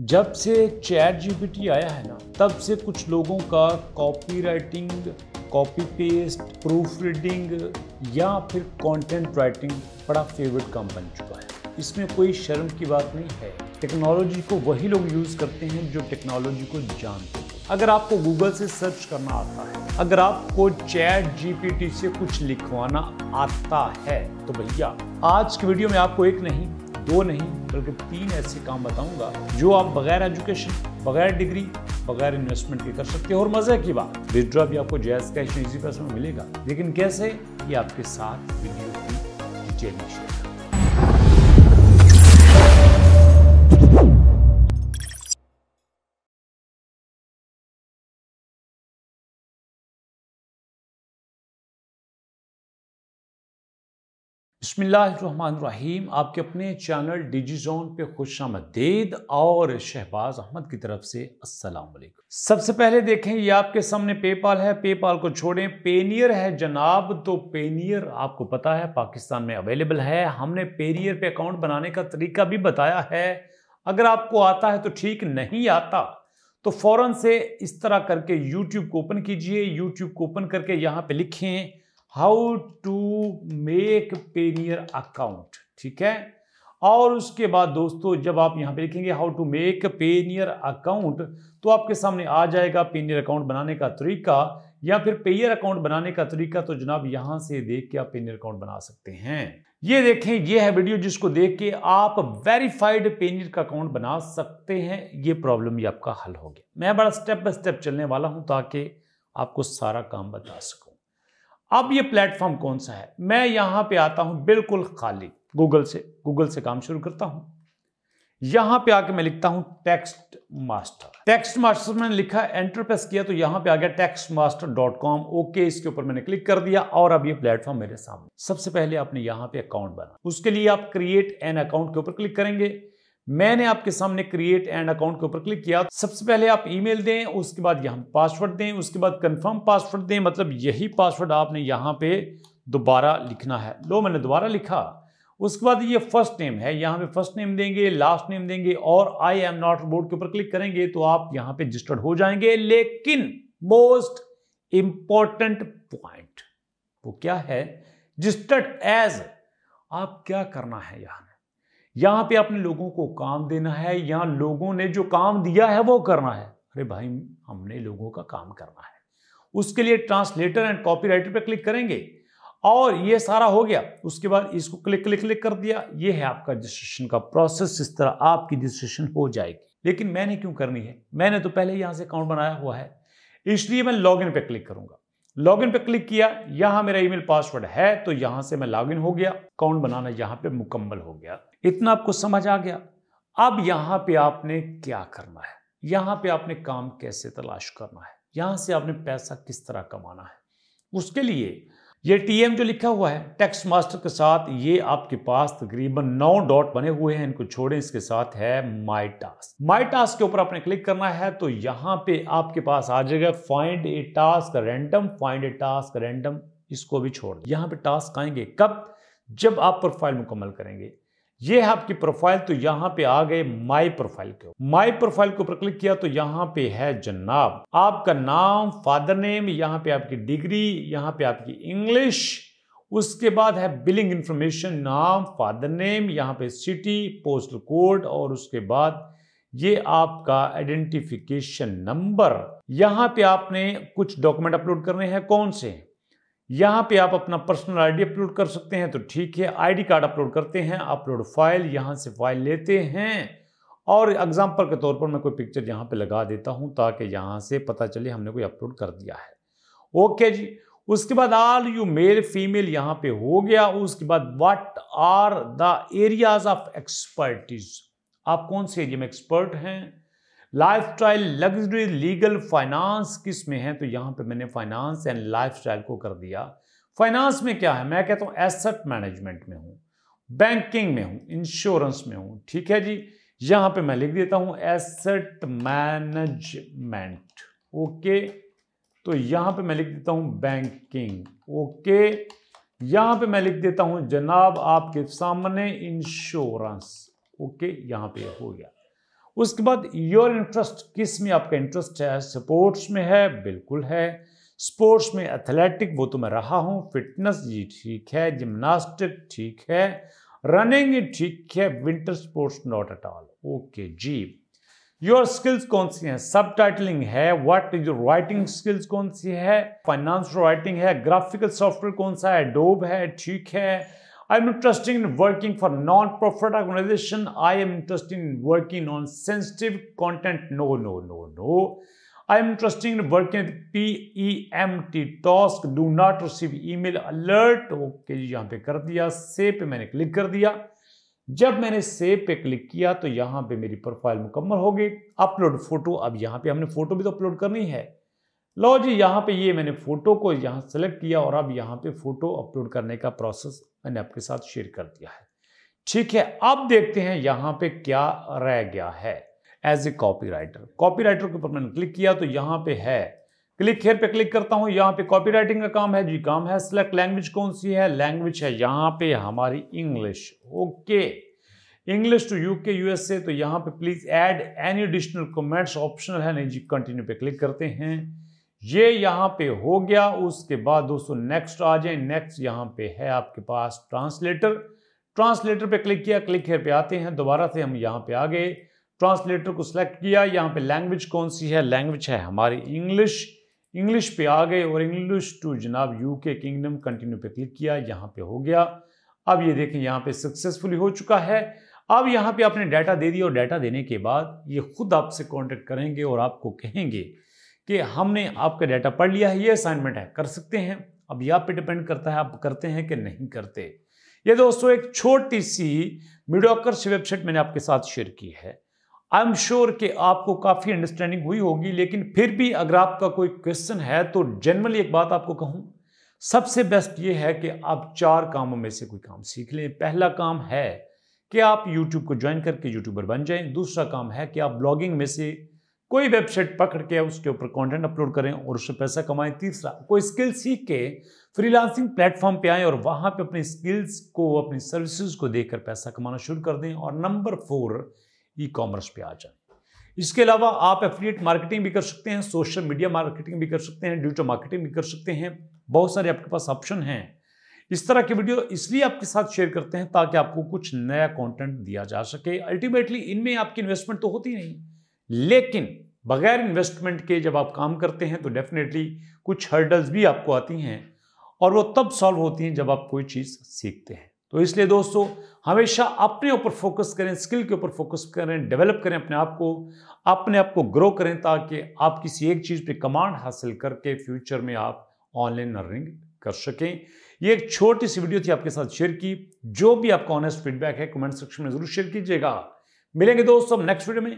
जब से chat GPT आया है ना तब से कुछ लोगों का copy writing copy paste proof reading या फिर कंटेंट राइटिंग बड़ा फेवरेट काम बन चुका है इसमें कोई शर्म की बात नहीं है टेक्नोलॉजी को वही लोग यूज़ करते हैं जो टेक्नोलॉजी को जानते हैं अगर आपको गूगल से सर्च करना आता है अगर आपको चैट जीपीटी से कुछ लिखवाना आता है तो भैया आज की वीडियो में आपको एक नहीं दो नहीं बल्कि तीन ऐसे काम बताऊंगा जो आप बगैर एजुकेशन बगैर डिग्री बगैर इन्वेस्टमेंट के कर सकते हो और मजे की बात विदड्रॉ भी आपको जैज कैश इजी पैसे में मिलेगा लेकिन कैसे ये आपके साथ वीडियो की डिटेल शेयर बसमीम आपके अपने चैनल डिजी जोन पे खुश आमदीद और शहबाज अहमद की तरफ से अस्सलाम सबसे पहले देखें ये आपके सामने पेपाल है पेपाल को छोड़ें पेनियर है जनाब तो पेनियर आपको पता है पाकिस्तान में अवेलेबल है हमने पेनियर पे अकाउंट बनाने का तरीका भी बताया है अगर आपको आता है तो ठीक नहीं आता तो फ़ौरन से इस तरह करके यूट्यूब को ओपन कीजिए यूट्यूब को ओपन करके यहाँ पर लिखें how to make Payoneer account ठीक है और उसके बाद दोस्तों जब आप यहां पे लिखेंगे how to make Payoneer account तो आपके सामने आ जाएगा पेनियर अकाउंट बनाने का तरीका या फिर पेयर अकाउंट बनाने का तरीका तो जनाब यहां से देख के आप पेनियर अकाउंट बना सकते हैं ये देखें ये है वीडियो जिसको देख के आप वेरीफाइड पेनियर का अकाउंट बना सकते हैं ये प्रॉब्लम भी आपका हल हो गया मैं बड़ा स्टेप बाय स्टेप चलने वाला हूं ताकि आपको सारा काम बता सकूं अब ये प्लेटफॉर्म कौन सा है मैं यहां पे आता हूं बिल्कुल खाली गूगल से गूगल से काम शुरू करता हूं यहां पे आके मैं लिखता हूं टेक्स्ट मास्टर टेक्स्ट मास्टर मैंने लिखा एंटर प्रेस किया तो यहां पे आ गया text master dot com okay इसके ऊपर मैंने क्लिक कर दिया और अब ये प्लेटफॉर्म मेरे सामने सबसे पहले आपने यहां पे अकाउंट बना उसके लिए आप क्रिएट एन अकाउंट के ऊपर क्लिक करेंगे मैंने आपके सामने क्रिएट एंड अकाउंट के ऊपर क्लिक किया सबसे पहले आप ईमेल दें उसके बाद यहां पासवर्ड दें उसके बाद कंफर्म पासवर्ड दें मतलब यही पासवर्ड आपने यहां पे दोबारा लिखना है लो मैंने दोबारा लिखा उसके बाद ये फर्स्ट नेम है यहां पे फर्स्ट नेम देंगे लास्ट नेम देंगे और आई एम नॉट बोर्ड के ऊपर क्लिक करेंगे तो आप यहां पर रजिस्टर्ड हो जाएंगे लेकिन मोस्ट इंपॉर्टेंट पॉइंट वो क्या है रजिस्टर्ड एज आप क्या करना है यहां यहां पे आपने लोगों को काम देना है यहां लोगों ने जो काम दिया है वो करना है अरे भाई हमने लोगों का काम करना है उसके लिए ट्रांसलेटर एंड कॉपीराइटर पे क्लिक करेंगे और ये सारा हो गया उसके बाद इसको क्लिक क्लिक क्लिक कर दिया ये है आपका रजिस्ट्रेशन का प्रोसेस इस तरह आपकी रजिस्ट्रेशन हो जाएगी लेकिन मैंने क्यों करनी है मैंने तो पहले यहां से अकाउंट बनाया हुआ है इसलिए मैं इन पे क्लिक करूंगा लॉगिन पे क्लिक किया यहां मेरा ईमेल पासवर्ड है तो यहां से मैं लॉगिन हो गया अकाउंट बनाना यहां पे मुकम्मल हो गया इतना आपको समझ आ गया अब यहां पे आपने क्या करना है यहां पे आपने काम कैसे तलाश करना है यहां से आपने पैसा किस तरह कमाना है उसके लिए ये टीएम जो लिखा हुआ है टैक्स मास्टर के साथ ये आपके पास तकरीबन नौ डॉट बने हुए हैं इनको छोड़ें इसके साथ है माई टास्क माई टास्क के ऊपर आपने क्लिक करना है तो यहाँ पे आपके पास आ जाएगा find a task random find a task random इसको भी छोड़ यहाँ पे टास्क आएंगे कब जब आप प्रोफाइल मुकम्मल करेंगे ये है आपकी प्रोफाइल तो यहाँ पे आ गए माई प्रोफाइल के माई प्रोफाइल के ऊपर क्लिक किया तो यहाँ पे है जनाब आपका नाम फादर नेम यहाँ पे आपकी डिग्री यहाँ पे आपकी इंग्लिश उसके बाद है बिलिंग इंफॉर्मेशन नाम फादर नेम यहाँ पे सिटी पोस्टल कोड और उसके बाद ये आपका आइडेंटिफिकेशन नंबर यहाँ पे आपने कुछ डॉक्यूमेंट अपलोड करने हैं कौन से यहाँ पे आप अपना पर्सनल आईडी अपलोड कर सकते हैं तो ठीक है आईडी कार्ड अपलोड करते हैं अपलोड फाइल यहाँ से फाइल लेते हैं और एग्जाम्पल के तौर पर मैं कोई पिक्चर यहाँ पे लगा देता हूँ ताकि यहाँ से पता चले हमने कोई अपलोड कर दिया है ओके जी उसके बाद आर यू मेल फीमेल यहाँ पे हो गया उसके बाद what are the areas of expertise आप कौन से एरिया में एक्सपर्ट हैं लाइफस्टाइल लग्जरी लीगल फाइनेंस किस में है तो यहाँ पे मैंने फाइनेंस एंड लाइफस्टाइल को कर दिया फाइनेंस में क्या है मैं कहता हूँ एसेट मैनेजमेंट में हूँ बैंकिंग में हूँ इंश्योरेंस में हूँ ठीक है जी यहाँ पे मैं लिख देता हूँ एसेट मैनेजमेंट ओके तो यहाँ पे मैं लिख देता हूँ बैंकिंग ओके यहाँ पे मैं लिख देता हूँ जनाब आपके सामने इंश्योरेंस ओके यहाँ पे हो गया उसके बाद योर इंटरेस्ट किस में आपका इंटरेस्ट है स्पोर्ट्स में है बिल्कुल है स्पोर्ट्स में एथलेटिक वो तो मैं रहा हूँ फिटनेस ये ठीक है जिमनास्टिक ठीक है रनिंग ठीक है winter sports not at all okay जी योर स्किल्स कौन सी हैं सब टाइटलिंग है what is your writing skills कौन सी है फाइनेंस राइटिंग है ग्राफिकल सॉफ्टवेयर कौन सा है डोब है ठीक है I am interested in working for non-profit organization. I am interested in working on sensitive content. No, no, no, no. I am interested in working with PEMT task. Do not receive email alert. Okay, जी यहाँ पे कर दिया Save पे मैंने click कर दिया जब मैंने सेव पे क्लिक किया तो यहाँ पे मेरी प्रोफाइल मुकम्मल हो गई अपलोड फोटो अब यहाँ पे हमने फोटो भी तो अपलोड करनी है लो जी यहाँ पे ये मैंने फ़ोटो को यहाँ सेलेक्ट किया और अब यहाँ पे फ़ोटो अपलोड करने का प्रोसेस मैंने आपके साथ शेयर कर दिया है ठीक है अब देखते हैं यहाँ पे क्या रह गया है as a copy writer copy writer के ऊपर मैंने क्लिक किया तो यहाँ पे है क्लिक हेयर पे क्लिक करता हूँ यहाँ पे कॉपी राइटिंग का काम है जी काम है सिलेक्ट लैंग्वेज कौन सी है लैंग्वेज है यहाँ पे हमारी English okay English to UK USA तो यहाँ पे please add any additional comments optional है नहीं जी कंटिन्यू पे क्लिक करते हैं ये यहाँ पे हो गया उसके बाद दोस्तों नेक्स्ट आ जाए नेक्स्ट यहाँ पे है आपके पास ट्रांसलेटर ट्रांसलेटर पे क्लिक किया क्लिक हेयर पे आते हैं दोबारा से हम यहाँ पे आ गए ट्रांसलेटर को सिलेक्ट किया यहाँ पे लैंग्वेज कौन सी है लैंग्वेज है हमारी इंग्लिश इंग्लिश पे आ गए और इंग्लिश टू जनाब यूके किंगडम कंटिन्यू पे क्लिक किया यहाँ पे हो गया अब ये देखें यहाँ पे सक्सेसफुली हो चुका है अब यहाँ पे आपने डाटा दे दिया और डाटा देने के बाद ये खुद आपसे कॉन्टेक्ट करेंगे और आपको कहेंगे कि हमने आपका डाटा पढ़ लिया है ये असाइनमेंट है कर सकते हैं अब यह आप पे डिपेंड करता है आप करते हैं कि नहीं करते ये दोस्तों एक छोटी सी मीडियोकर वेबसाइट मैंने आपके साथ शेयर की है आई एम श्योर कि आपको काफ़ी अंडरस्टैंडिंग हुई होगी लेकिन फिर भी अगर आपका कोई क्वेश्चन है तो जनरली एक बात आपको कहूं सबसे बेस्ट ये है कि आप चार कामों में से कोई काम सीख लें पहला काम है कि आप YouTube को ज्वाइन करके यूट्यूबर बन जाएं दूसरा काम है कि आप ब्लॉगिंग में से कोई वेबसाइट पकड़ के उसके ऊपर कंटेंट अपलोड करें और उससे पैसा कमाएं तीसरा कोई स्किल सीख के फ्रीलांसिंग प्लेटफॉर्म पे आए और वहाँ पे अपनी स्किल्स को अपनी सर्विसेज को देकर पैसा कमाना शुरू कर दें और नंबर फोर ई कॉमर्स पे आ जाएं इसके अलावा आप एफिलिएट मार्केटिंग भी कर सकते हैं सोशल मीडिया मार्केटिंग भी कर सकते हैं डिजिटल मार्केटिंग भी कर सकते हैं बहुत सारे आपके पास ऑप्शन हैं इस तरह की वीडियो इसलिए आपके साथ शेयर करते हैं ताकि आपको कुछ नया कंटेंट दिया जा सके अल्टीमेटली इनमें आपकी इन्वेस्टमेंट तो होती नहीं लेकिन बगैर इन्वेस्टमेंट के जब आप काम करते हैं तो डेफिनेटली कुछ हर्डल्स भी आपको आती हैं और वो तब सॉल्व होती हैं जब आप कोई चीज़ सीखते हैं तो इसलिए दोस्तों हमेशा अपने ऊपर फोकस करें स्किल के ऊपर फोकस करें डेवलप करें अपने आप को अपने आप को ग्रो करें ताकि आप किसी एक चीज़ पे कमांड हासिल करके फ्यूचर में आप ऑनलाइन अर्निंग कर सकें ये एक छोटी सी वीडियो थी आपके साथ शेयर की जो भी आपका ऑनेस्ट फीडबैक है कमेंट सेक्शन में जरूर शेयर कीजिएगा मिलेंगे दोस्तों नेक्स्ट वीडियो में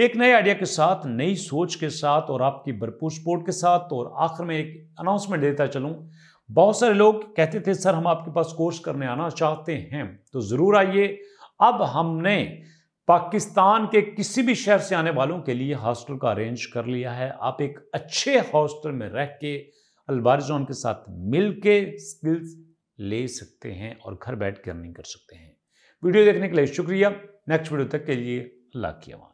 एक नए आइडिया के साथ नई सोच के साथ और आपकी भरपूर सपोर्ट के साथ और आखिर में एक अनाउंसमेंट देता चलूँ बहुत सारे लोग कहते थे सर हम आपके पास कोर्स करने आना चाहते हैं तो ज़रूर आइए अब हमने पाकिस्तान के किसी भी शहर से आने वालों के लिए हॉस्टल का अरेंज कर लिया है आप एक अच्छे हॉस्टल में रह के अलबारिजोन के साथ मिल के स्किल्स ले सकते हैं और घर बैठ के अर्निंग कर सकते हैं वीडियो देखने के लिए शुक्रिया नेक्स्ट वीडियो तक के लिए अल्लाह की आवाज़